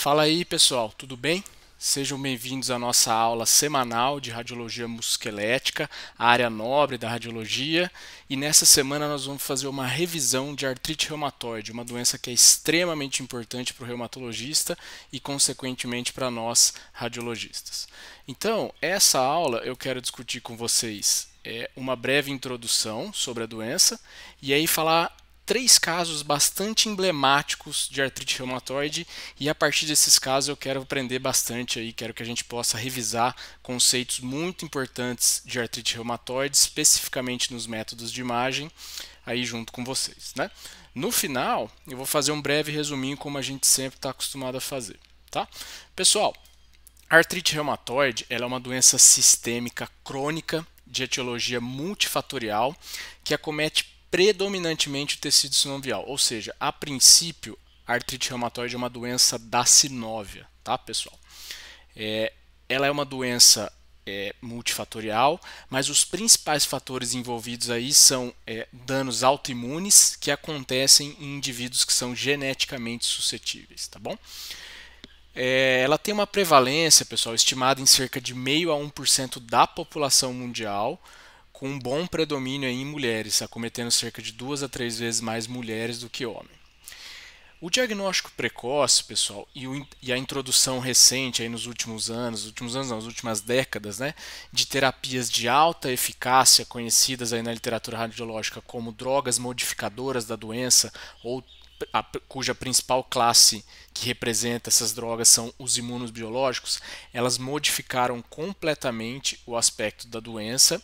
Fala aí, pessoal, tudo bem? Sejam bem-vindos à nossa aula semanal de radiologia musculoesquelética, a área nobre da radiologia. E nessa semana nós vamos fazer uma revisão de artrite reumatoide, uma doença que é extremamente importante para o reumatologista e, consequentemente, para nós radiologistas. Então, essa aula eu quero discutir com vocês é, uma breve introdução sobre a doença e aí falar três casos bastante emblemáticos de artrite reumatoide e a partir desses casos eu quero aprender bastante aí, quero que a gente possa revisar conceitos muito importantes de artrite reumatoide, especificamente nos métodos de imagem, aí junto com vocês, né? No final, eu vou fazer um breve resuminho como a gente sempre está acostumado a fazer, tá? Pessoal, artrite reumatoide ela é uma doença sistêmica crônica de etiologia multifatorial que acomete predominantemente o tecido sinovial, ou seja, a princípio, a artrite reumatoide é uma doença da sinóvia, tá, pessoal? É, ela é uma doença é, multifatorial, mas os principais fatores envolvidos aí são é, danos autoimunes que acontecem em indivíduos que são geneticamente suscetíveis, tá bom? É, ela tem uma prevalência, pessoal, estimada em cerca de meio a 1% da população mundial, com um bom predomínio em mulheres, acometendo tá cerca de duas a três vezes mais mulheres do que homens. O diagnóstico precoce, pessoal, e, o, e, a introdução recente aí nos últimos anos, últimos anos não, nas últimas décadas, né, de terapias de alta eficácia conhecidas aí na literatura radiológica como drogas modificadoras da doença ou a, cuja principal classe que representa essas drogas são os imunobiológicos, elas modificaram completamente o aspecto da doença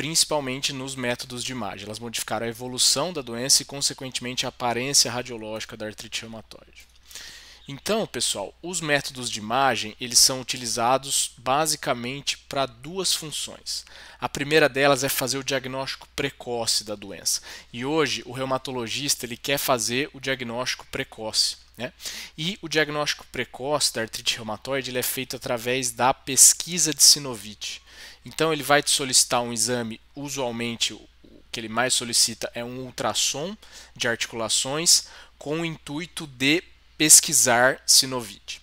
principalmente nos métodos de imagem. Elas modificaram a evolução da doença e, consequentemente, a aparência radiológica da artrite reumatoide. Então, pessoal, os métodos de imagem eles são utilizados basicamente para duas funções. A primeira delas é fazer o diagnóstico precoce da doença. E hoje o reumatologista ele quer fazer o diagnóstico precoce. Né? E o diagnóstico precoce da artrite reumatoide ele é feito através da pesquisa de sinovite. Então ele vai te solicitar um exame, usualmente o que ele mais solicita é um ultrassom de articulações com o intuito de pesquisar sinovite.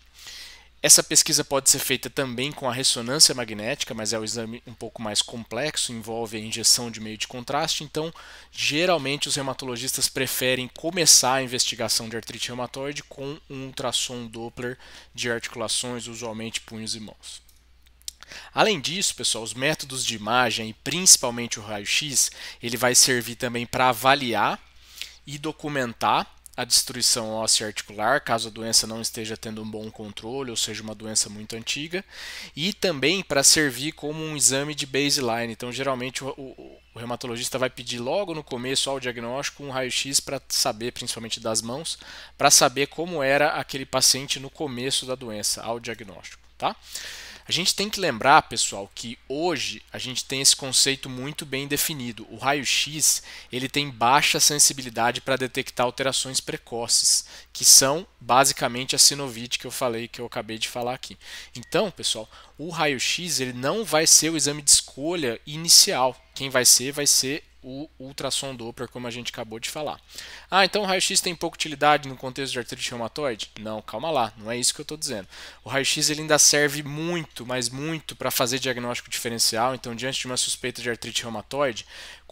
Essa pesquisa pode ser feita também com a ressonância magnética, mas é um exame um pouco mais complexo, envolve a injeção de meio de contraste, então geralmente os reumatologistas preferem começar a investigação de artrite reumatoide com um ultrassom Doppler de articulações, usualmente punhos e mãos. Além disso, pessoal, os métodos de imagem e principalmente o raio-x, ele vai servir também para avaliar e documentar a destruição óssea articular, caso a doença não esteja tendo um bom controle, ou seja, uma doença muito antiga, e também para servir como um exame de baseline. Então, geralmente, o, o, o reumatologista vai pedir logo no começo ao diagnóstico um raio-x para saber, principalmente das mãos, para saber como era aquele paciente no começo da doença, ao diagnóstico. Tá? A gente tem que lembrar, pessoal, que hoje a gente tem esse conceito muito bem definido. O raio-x ele tem baixa sensibilidade para detectar alterações precoces, que são basicamente a sinovite que eu falei, que eu acabei de falar aqui. Então, pessoal, o raio-x ele não vai ser o exame de escolha inicial. Quem vai ser vai ser o ultrassom Doppler, como a gente acabou de falar. Ah, então o raio-x tem pouca utilidade no contexto de artrite reumatoide? Não, calma lá, não é isso que eu estou dizendo. O raio-x ainda serve muito, mas muito, para fazer diagnóstico diferencial. Então, diante de uma suspeita de artrite reumatoide,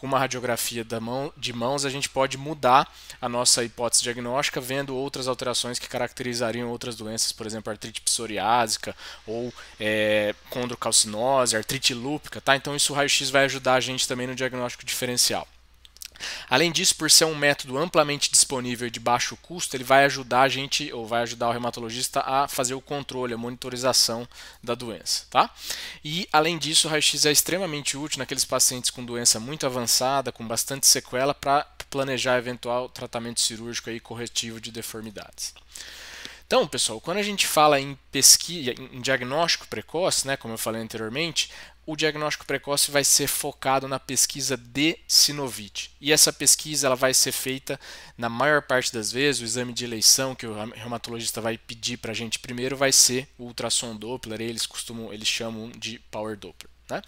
com uma radiografia mão, de mãos, a gente pode mudar a nossa hipótese diagnóstica vendo outras alterações que caracterizariam outras doenças, por exemplo, artrite psoriásica ou é, condrocalcinose, artrite lúpica, tá? Então isso o raio-x vai ajudar a gente também no diagnóstico diferencial. Além disso, por ser um método amplamente disponível e de baixo custo, ele vai ajudar a gente, ou vai ajudar o reumatologista a fazer o controle, a monitorização da doença. Tá? E, além disso, o raio-x é extremamente útil naqueles pacientes com doença muito avançada, com bastante sequela, para planejar eventual tratamento cirúrgico e corretivo de deformidades. Então, pessoal, quando a gente fala em pesquisa, em diagnóstico precoce, né, como eu falei anteriormente, o diagnóstico precoce vai ser focado na pesquisa de sinovite. E essa pesquisa ela vai ser feita, na maior parte das vezes, o exame de eleição que o reumatologista vai pedir para a gente primeiro vai ser o ultrassom Doppler, eles costumam, eles chamam de power Doppler. Né?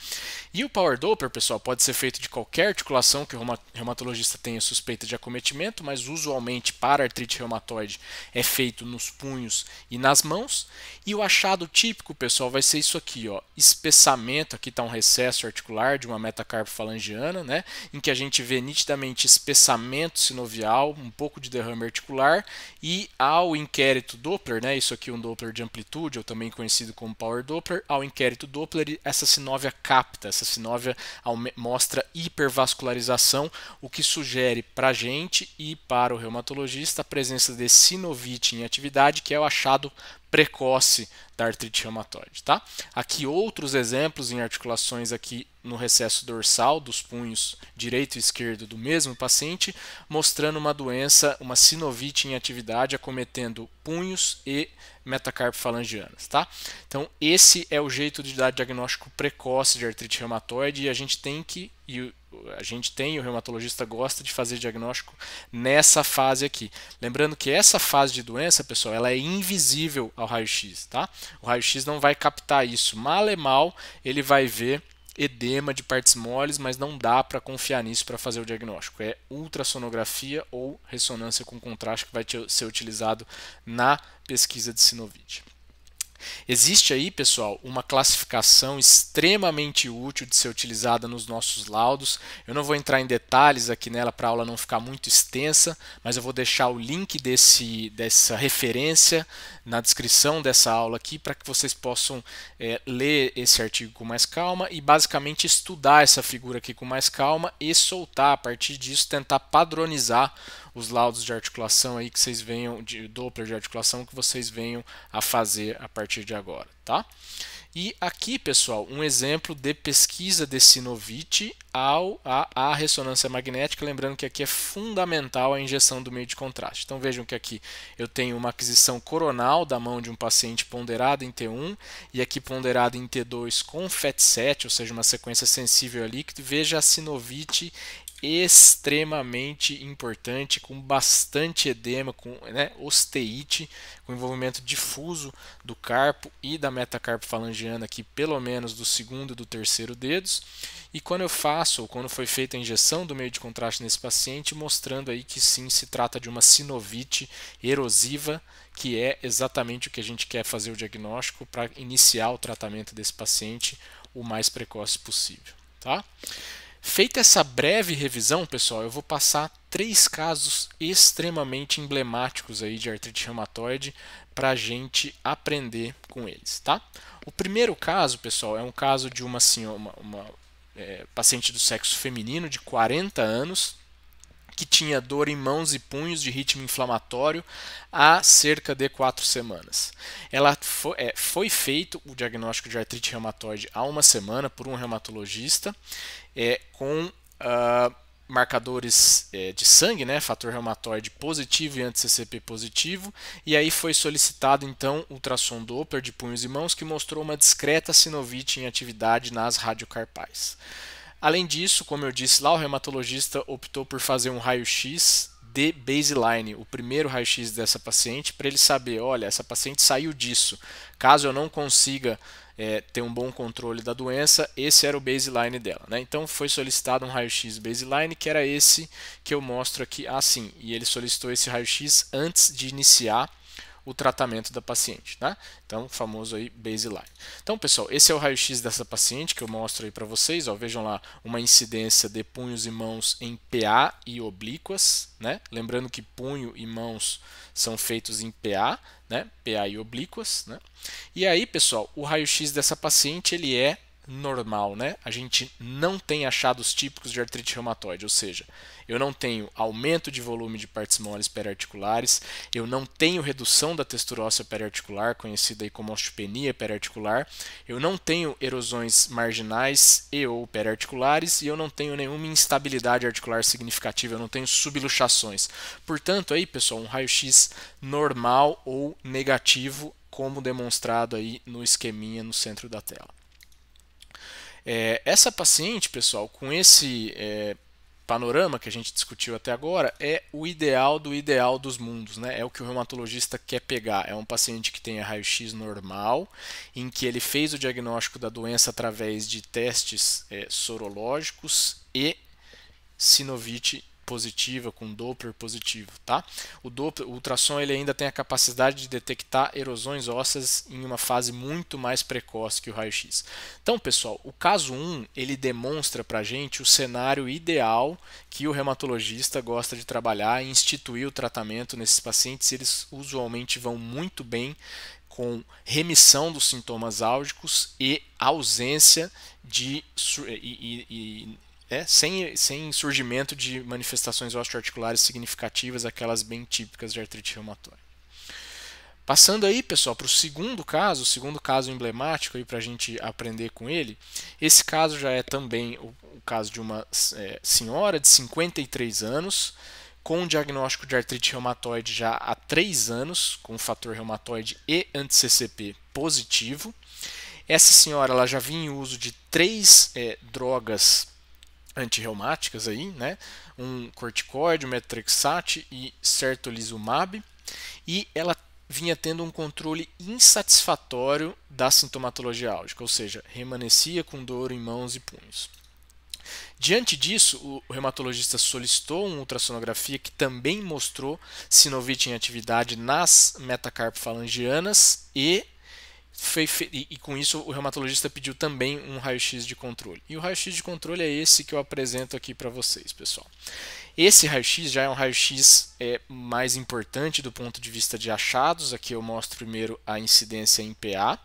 E o power doper, pessoal, pode ser feito de qualquer articulação que o reumatologista tenha suspeita de acometimento, mas usualmente para artrite reumatoide é feito nos punhos e nas mãos. E o achado típico, pessoal, vai ser isso aqui, ó, espessamento, aqui está um recesso articular de uma metacarpofalangiana, né, em que a gente vê nitidamente espessamento sinovial, um pouco de derrame articular, e ao inquérito Doppler, né, isso aqui é um Doppler de amplitude, ou também conhecido como power Doppler, ao inquérito Doppler, essa sinove capta, essa sinóvia mostra hipervascularização, o que sugere para a gente e para o reumatologista a presença de sinovite em atividade, que é o achado precoce da artrite reumatoide, tá? Aqui outros exemplos em articulações aqui no recesso dorsal dos punhos direito e esquerdo do mesmo paciente, mostrando uma doença, uma sinovite em atividade acometendo punhos e metacarpofalangianas, tá? Então, esse é o jeito de dar diagnóstico precoce de artrite reumatoide e a gente tem que e a gente tem, o reumatologista gosta de fazer diagnóstico nessa fase aqui. Lembrando que essa fase de doença, pessoal, ela é invisível ao raio-x, tá? O raio-x não vai captar isso. Mal é mal, ele vai ver edema de partes moles, mas não dá para confiar nisso para fazer o diagnóstico. É ultrassonografia ou ressonância com contraste que vai ser utilizado na pesquisa de sinovite. Existe aí, pessoal, uma classificação extremamente útil de ser utilizada nos nossos laudos. Eu não vou entrar em detalhes aqui nela para a aula não ficar muito extensa, mas eu vou deixar o link desse, dessa referência na descrição dessa aula aqui para que vocês possam é, ler esse artigo com mais calma e basicamente estudar essa figura aqui com mais calma e soltar a partir disso tentar padronizar os laudos de articulação aí que vocês venham, de Doppler de articulação que vocês venham a fazer a partir de agora, tá? E aqui, pessoal, um exemplo de pesquisa de sinovite ao, a, a ressonância magnética, lembrando que aqui é fundamental a injeção do meio de contraste. Então vejam que aqui eu tenho uma aquisição coronal da mão de um paciente ponderada em T1 e aqui ponderada em T2 com FET7, ou seja, uma sequência sensível ali que Veja a sinovite extremamente importante, com bastante edema, com né, osteite, com envolvimento difuso do carpo e da metacarpo falangiana aqui, pelo menos do segundo e do terceiro dedos. E quando eu faço, ou quando foi feita a injeção do meio de contraste nesse paciente, mostrando aí que sim, se trata de uma sinovite erosiva, que é exatamente o que a gente quer fazer o diagnóstico para iniciar o tratamento desse paciente o mais precoce possível, tá? Feita essa breve revisão, pessoal, eu vou passar três casos extremamente emblemáticos aí de artrite reumatoide para a gente aprender com eles, tá? O primeiro caso, pessoal, é um caso de uma, senhora, uma, uma é, paciente do sexo feminino de 40 anos, que tinha dor em mãos e punhos de ritmo inflamatório há cerca de quatro semanas. Ela foi, é, foi feito o diagnóstico de artrite reumatoide há uma semana por um reumatologista é, com uh, marcadores é, de sangue, né, fator reumatoide positivo e anti-CCP positivo, e aí foi solicitado então ultrassom Doppler de punhos e mãos que mostrou uma discreta sinovite em atividade nas radiocarpais. Além disso, como eu disse lá, o reumatologista optou por fazer um raio-x de baseline, o primeiro raio-x dessa paciente, para ele saber, olha, essa paciente saiu disso. Caso eu não consiga é, ter um bom controle da doença, esse era o baseline dela. Né? Então foi solicitado um raio-x baseline, que era esse que eu mostro aqui assim. e ele solicitou esse raio-x antes de iniciar o tratamento da paciente, tá? Então, famoso aí baseline. Então, pessoal, esse é o raio-x dessa paciente que eu mostro aí para vocês, ó, vejam lá uma incidência de punhos e mãos em PA e oblíquas, né? Lembrando que punho e mãos são feitos em PA, né? PA e oblíquas, né? E aí, pessoal, o raio-x dessa paciente, ele é normal, né? A gente não tem achados típicos de artrite reumatoide, ou seja, eu não tenho aumento de volume de partes moles periarticulares, eu não tenho redução da textura óssea periarticular, conhecida aí como osteopenia periarticular, eu não tenho erosões marginais e ou periarticulares e eu não tenho nenhuma instabilidade articular significativa, eu não tenho subluxações. Portanto, aí, pessoal, um raio-x normal ou negativo, como demonstrado aí no esqueminha no centro da tela. É, essa paciente, pessoal, com esse é, panorama que a gente discutiu até agora, é o ideal do ideal dos mundos, né? É o que o reumatologista quer pegar. É um paciente que tem raio-x normal, em que ele fez o diagnóstico da doença através de testes é, sorológicos e sinovite positiva com Doppler positivo, tá? O, Doppler, o ultrassom ele ainda tem a capacidade de detectar erosões ósseas em uma fase muito mais precoce que o raio-x. Então, pessoal, o caso 1, ele demonstra para a gente o cenário ideal que o reumatologista gosta de trabalhar e instituir o tratamento nesses pacientes, eles usualmente vão muito bem com remissão dos sintomas álgicos e ausência de e, e, e é, sem, sem surgimento de manifestações osteoarticulares significativas, aquelas bem típicas de artrite reumatóide. Passando aí, pessoal, para o segundo caso, o segundo caso emblemático para a gente aprender com ele, esse caso já é também o, o caso de uma é, senhora de 53 anos, com diagnóstico de artrite reumatoide já há 3 anos, com fator reumatoide e anti-CCP positivo. Essa senhora ela já vinha em uso de três é, drogas antirreumáticas aí, né? Um corticoide, um metrexate e certolizumab, e ela vinha tendo um controle insatisfatório da sintomatologia álgica, ou seja, remanescia com dor em mãos e punhos. Diante disso, o reumatologista solicitou uma ultrassonografia que também mostrou sinovite em atividade nas metacarpofalangianas e e, e, com isso o reumatologista pediu também um raio-x de controle. E o raio-x de controle é esse que eu apresento aqui para vocês, pessoal. Esse raio-x já é um raio-x é, mais importante do ponto de vista de achados. Aqui eu mostro primeiro a incidência em PA.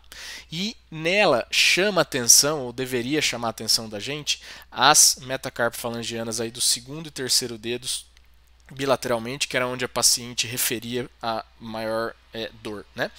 E nela chama atenção, ou deveria chamar atenção da gente, as metacarpofalangianas aí do segundo e terceiro dedos bilateralmente, que era onde a paciente referia a maior é, dor. Né?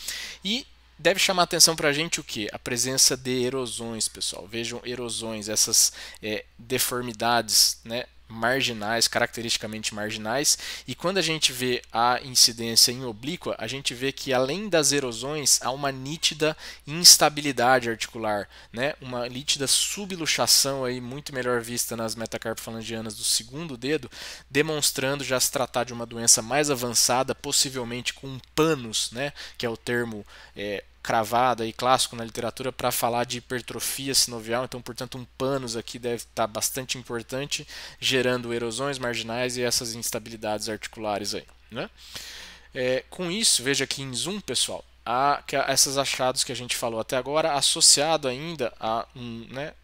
E Deve chamar atenção para a gente o que? A presença de erosões, pessoal. Vejam erosões, essas é, deformidades né, marginais, caracteristicamente marginais, e quando a gente vê a incidência em oblíqua, a gente vê que além das erosões há uma nítida instabilidade articular, né? uma nítida subluxação aí muito melhor vista nas metacarpofalangianas do segundo dedo, demonstrando já se tratar de uma doença mais avançada, possivelmente com panos, né? que é o termo é, cravado aí clássico na literatura para falar de hipertrofia sinovial, então portanto um panos aqui deve estar tá bastante importante, gerando erosões marginais e essas instabilidades articulares aí, né? É, com isso, veja aqui em zoom, pessoal, a, a, esses achados que a gente falou até agora, associado ainda a um, né,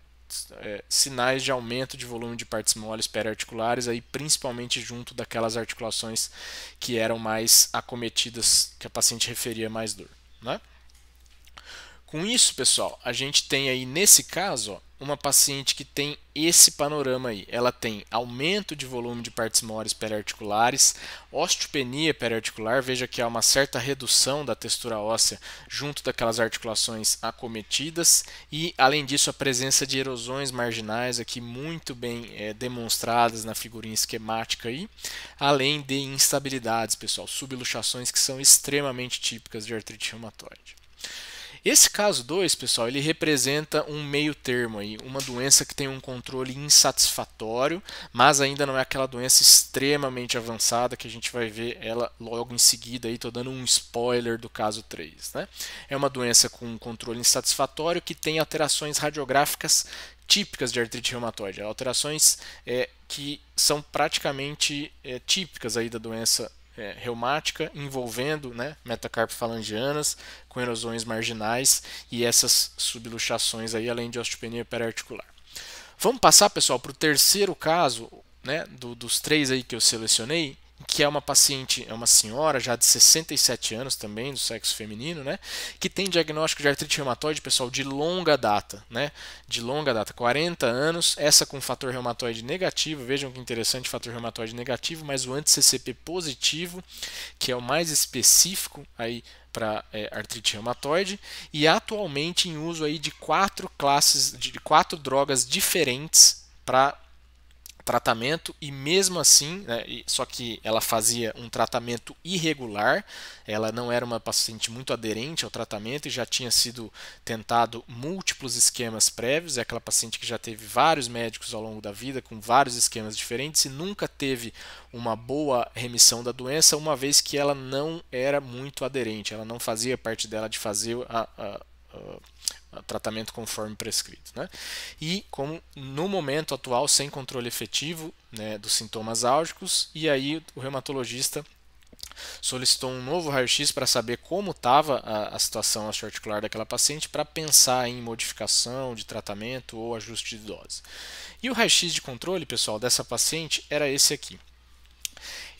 é, sinais de aumento de volume de partes moles periarticulares, aí principalmente junto daquelas articulações que eram mais acometidas, que a paciente referia mais dor. Né? Com isso, pessoal, a gente tem aí nesse caso ó, uma paciente que tem esse panorama aí. Ela tem aumento de volume de partes moles periarticulares, osteopenia periarticular, veja que há uma certa redução da textura óssea junto daquelas articulações acometidas e, além disso, a presença de erosões marginais aqui muito bem é, demonstradas na figurinha esquemática aí, além de instabilidades, pessoal, subluxações que são extremamente típicas de artrite reumatoide. Esse caso 2, pessoal, ele representa um meio termo aí, uma doença que tem um controle insatisfatório, mas ainda não é aquela doença extremamente avançada que a gente vai ver ela logo em seguida aí, tô dando um spoiler do caso 3, né? É uma doença com um controle insatisfatório que tem alterações radiográficas típicas de artrite reumatoide, alterações é, que são praticamente é, típicas aí da doença é, reumática envolvendo né, metacarpofalangianas com erosões marginais e essas subluxações aí, além de osteopenia hiperarticular. Vamos passar, pessoal, para o terceiro caso né, do, dos três aí que eu selecionei, que é uma paciente, é uma senhora já de 67 anos também, do sexo feminino, né, que tem diagnóstico de artrite reumatoide, pessoal, de longa data, né, de longa data, 40 anos, essa com fator reumatoide negativo, vejam que interessante, fator reumatoide negativo, mas o anti-CCP positivo, que é o mais específico aí para é, artrite reumatoide e atualmente em uso aí de quatro classes de, de quatro drogas diferentes para tratamento e mesmo assim, né, só que ela fazia um tratamento irregular, ela não era uma paciente muito aderente ao tratamento e já tinha sido tentado múltiplos esquemas prévios, é aquela paciente que já teve vários médicos ao longo da vida com vários esquemas diferentes e nunca teve uma boa remissão da doença, uma vez que ela não era muito aderente, ela não fazia parte dela de fazer a, a ah, ah, tratamento conforme prescrito. Né? E como no momento atual, sem controle efetivo né, dos sintomas álgicos, e aí o reumatologista solicitou um novo raio-x para saber como estava a, a, situação articular daquela paciente para pensar em modificação de tratamento ou ajuste de dose. E o raio-x de controle, pessoal, dessa paciente era esse aqui.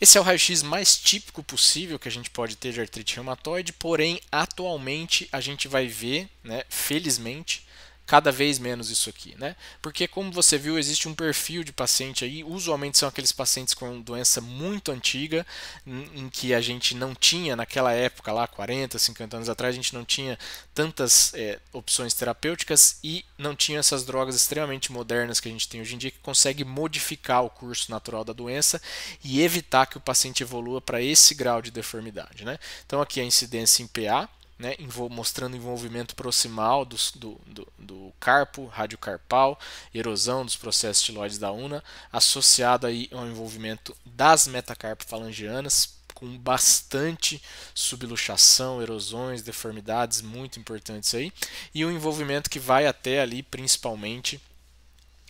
Esse é o raio-x mais típico possível que a gente pode ter de artrite reumatoide, porém, atualmente a gente vai ver, né, felizmente, cada vez menos isso aqui, né? Porque como você viu, existe um perfil de paciente aí, usualmente são aqueles pacientes com doença muito antiga, em, que a gente não tinha naquela época lá, 40, 50 anos atrás, a gente não tinha tantas é, opções terapêuticas e não tinha essas drogas extremamente modernas que a gente tem hoje em dia que consegue modificar o curso natural da doença e evitar que o paciente evolua para esse grau de deformidade, né? Então aqui a incidência em PA né, mostrando envolvimento proximal do, do, do, carpo, radiocarpal, erosão dos processos tiloides da una, associado aí ao envolvimento das metacarpofalangianas, com bastante subluxação, erosões, deformidades muito importantes aí, e o um envolvimento que vai até ali principalmente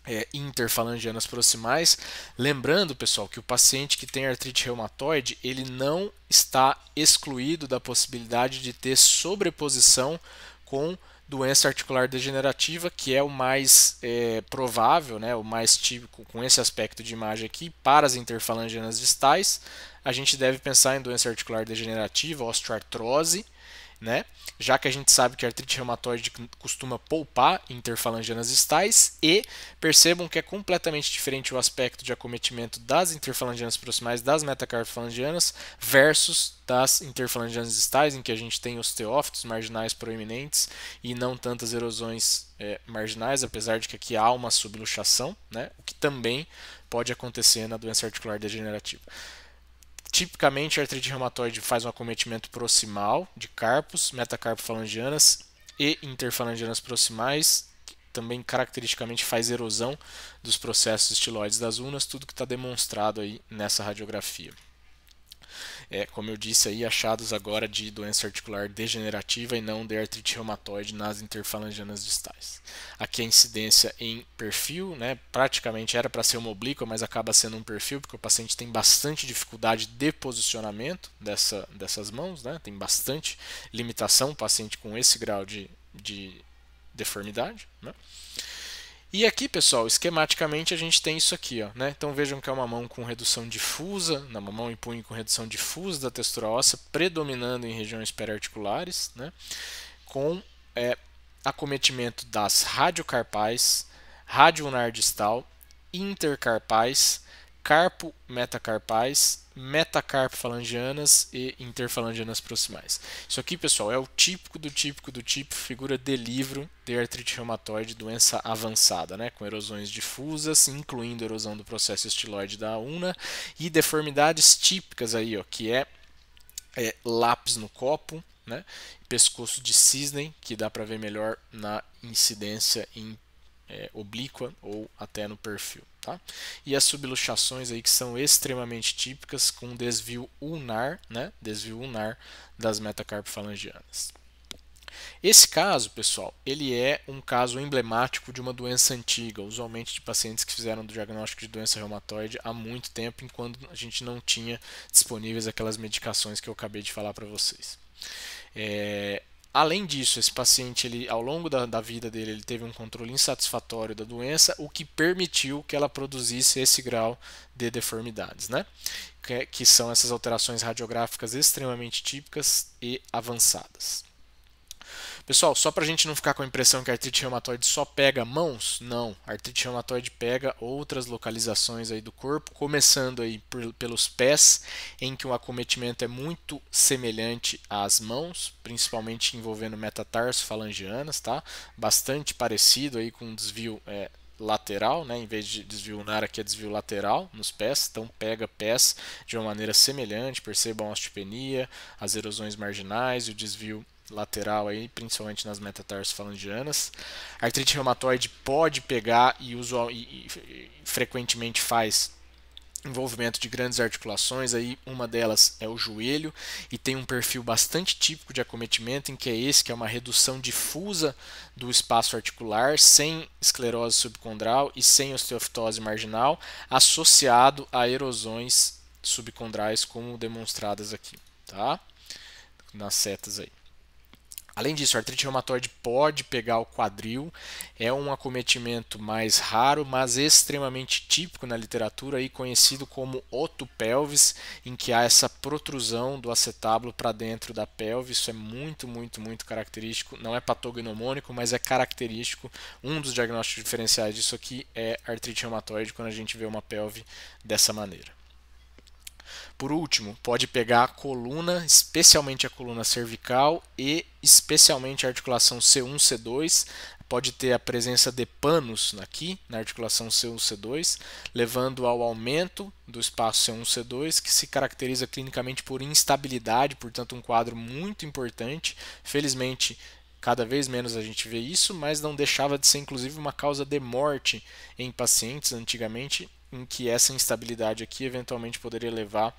é, interfalangianas proximais. Lembrando, pessoal, que o paciente que tem artrite reumatoide, ele não está excluído da possibilidade de ter sobreposição com doença articular degenerativa, que é o mais é, provável, né, o mais típico com esse aspecto de imagem aqui, para as interfalangianas distais, a gente deve pensar em doença articular degenerativa, osteoartrose, né? Já que a gente sabe que a artrite reumatoide costuma poupar interfalangianas estais e percebam que é completamente diferente o aspecto de acometimento das interfalangianas proximais das metacarpofalangianas versus das interfalangianas estais em que a gente tem os teófitos marginais proeminentes e não tantas erosões é, marginais, apesar de que aqui há uma subluxação, né? o que também pode acontecer na doença articular degenerativa. Tipicamente, a artrite reumatoide faz um acometimento proximal de carpos, metacarpofalangianas e interfalangianas proximais. Também caracteristicamente faz erosão dos processos estiloides das unas, tudo que está demonstrado aí nessa radiografia é, como eu disse aí, achados agora de doença articular degenerativa e não de artrite reumatoide nas interfalangianas distais. Aqui a incidência em perfil, né, praticamente era para ser uma oblíqua, mas acaba sendo um perfil, porque o paciente tem bastante dificuldade de posicionamento dessa, dessas mãos, né, tem bastante limitação o paciente com esse grau de, de deformidade. Né. E aqui, pessoal, esquematicamente a gente tem isso aqui. Ó, né? Então vejam que é uma mão com redução difusa, na né? mão e punho com redução difusa da textura óssea, predominando em regiões periarticulares, né? com é, acometimento das radiocarpais, radionar distal, intercarpais, carpo metacarpais metacarpofalangianas e interfalangianas proximais. Isso aqui, pessoal, é o típico do típico do típico. figura de livro de artrite reumatoide, doença avançada, né, com erosões difusas, incluindo erosão do processo estiloide da una e deformidades típicas aí, ó, que é, é lápis no copo, né, pescoço de cisne, que dá para ver melhor na incidência em é, oblíqua ou até no perfil. Tá? E as subluxações aí que são extremamente típicas com desvio ulnar, né? Desvio ulnar das metacarpofalangianas. Esse caso, pessoal, ele é um caso emblemático de uma doença antiga, usualmente de pacientes que fizeram o diagnóstico de doença reumatoide há muito tempo, enquanto a gente não tinha disponíveis aquelas medicações que eu acabei de falar para vocês. É, Além disso, esse paciente, ele, ao longo da, da, vida dele, ele teve um controle insatisfatório da doença, o que permitiu que ela produzisse esse grau de deformidades, né? que, que são essas alterações radiográficas extremamente típicas e avançadas. Pessoal, só para a gente não ficar com a impressão que a artrite reumatoide só pega mãos, não. A artrite reumatoide pega outras localizações aí do corpo, começando aí por, pelos pés, em que o acometimento é muito semelhante às mãos, principalmente envolvendo metatarso falangianas, tá? Bastante parecido aí com um desvio é, lateral, né? em vez de desvio unar, aqui é desvio lateral nos pés, então pega pés de uma maneira semelhante, percebam a osteopenia, as erosões marginais e o desvio lateral aí, principalmente nas metatarsofalangianas. A artrite reumatoide pode pegar e, usual, e, e, frequentemente faz envolvimento de grandes articulações, aí uma delas é o joelho e tem um perfil bastante típico de acometimento em que é esse, que é uma redução difusa do espaço articular, sem esclerose subcondral e sem osteoftose marginal, associado a erosões subcondrais como demonstradas aqui, tá? Nas setas aí. Além disso, a artrite reumatoide pode pegar o quadril, é um acometimento mais raro, mas extremamente típico na literatura e conhecido como otopelvis, em que há essa protrusão do acetábulo para dentro da pelve. Isso é muito, muito, muito característico. Não é patognomônico, mas é característico. Um dos diagnósticos diferenciais disso aqui é artrite reumatoide, quando a gente vê uma pelve dessa maneira. Por último, pode pegar a coluna, especialmente a coluna cervical e especialmente a articulação C1, C2. Pode ter a presença de panos aqui na articulação C1, C2, levando ao aumento do espaço C1, C2, que se caracteriza clinicamente por instabilidade, portanto, um quadro muito importante. Felizmente, cada vez menos a gente vê isso, mas não deixava de ser inclusive uma causa de morte em pacientes antigamente em que essa instabilidade aqui eventualmente poderia levar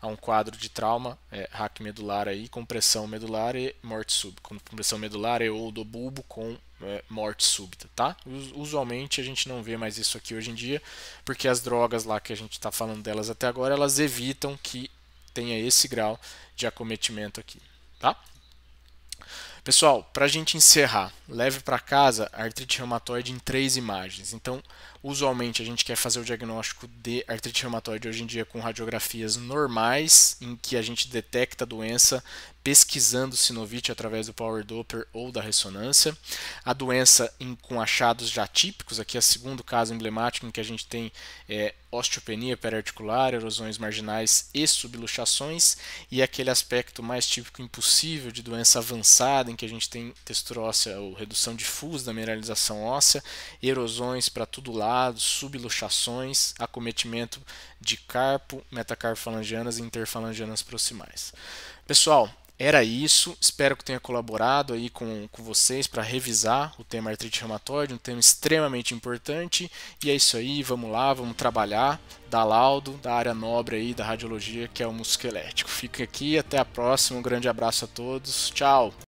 a um quadro de trauma, é, hack medular aí, compressão medular e morte súbita, compressão medular é ou do bulbo com é, morte súbita, tá? Usualmente a gente não vê mais isso aqui hoje em dia, porque as drogas lá que a gente está falando delas até agora, elas evitam que tenha esse grau de acometimento aqui, tá? Pessoal, para a gente encerrar, leve para casa a artrite reumatoide em três imagens. Então, Usualmente a gente quer fazer o diagnóstico de artrite reumatoide hoje em dia com radiografias normais, em que a gente detecta a doença pesquisando sinovite através do power doppler ou da ressonância. A doença em, com achados já típicos, aqui é o segundo caso emblemático em que a gente tem é, osteopenia periarticular, erosões marginais e subluxações, e aquele aspecto mais típico impossível de doença avançada, em que a gente tem textura óssea ou redução difusa da mineralização óssea, erosões para tudo lá subluxações, acometimento de carpo, metacarpofalangianas e interfalangianas proximais. Pessoal, era isso. Espero que tenha colaborado aí com, com vocês para revisar o tema artrite reumatoide, um tema extremamente importante. E é isso aí, vamos lá, vamos trabalhar da laudo, da área nobre aí da radiologia, que é o musculoesquelético. Fica aqui, até a próxima, um grande abraço a todos. Tchau.